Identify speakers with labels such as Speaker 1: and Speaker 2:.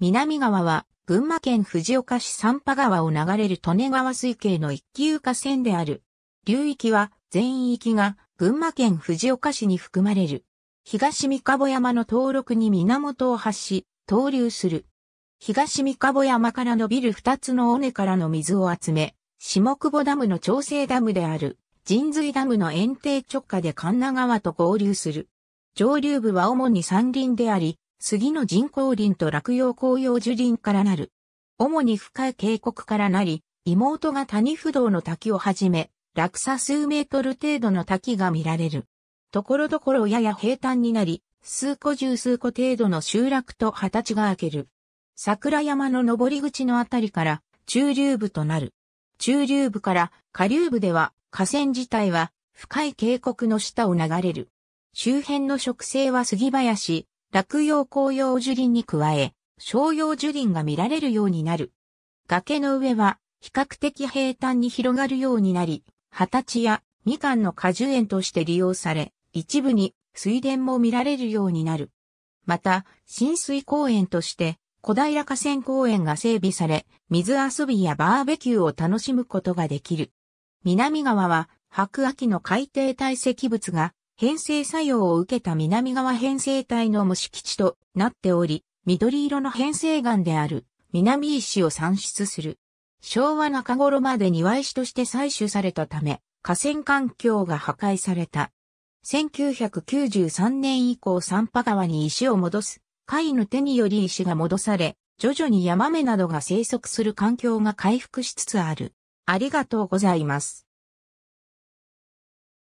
Speaker 1: 南側は群馬県藤岡市三波川を流れる利根川水系の一級河川である。流域は全域が群馬県藤岡市に含まれる。東三籠山の登録に源を発し、投流する。東三籠山から伸びる二つの尾根からの水を集め、下久保ダムの調整ダムである、神髄ダムの延定直下で神奈川と合流する。上流部は主に山林であり、杉の人工林と落葉紅葉樹林からなる。主に深い渓谷からなり、妹が谷不動の滝をはじめ、落差数メートル程度の滝が見られる。ところどころやや平坦になり、数個十数個程度の集落と二十が明ける。桜山の登り口のあたりから中流部となる。中流部から下流部では河川自体は深い渓谷の下を流れる。周辺の植生は杉林、落葉紅葉樹林に加え、商用樹林が見られるようになる。崖の上は比較的平坦に広がるようになり、畑地やみかんの果樹園として利用され、一部に水田も見られるようになる。また、浸水公園として小平河川公園が整備され、水遊びやバーベキューを楽しむことができる。南側は白亜紀の海底堆積物が編成作用を受けた南側編成体の模式基地となっており、緑色の編成岩である南石を産出する。昭和中頃まで庭石として採取されたため、河川環境が破壊された。1993年以降三波川に石を戻す、貝の手により石が戻され、徐々にヤマメなどが生息する環境が回復しつつある。ありが
Speaker 2: とうございます。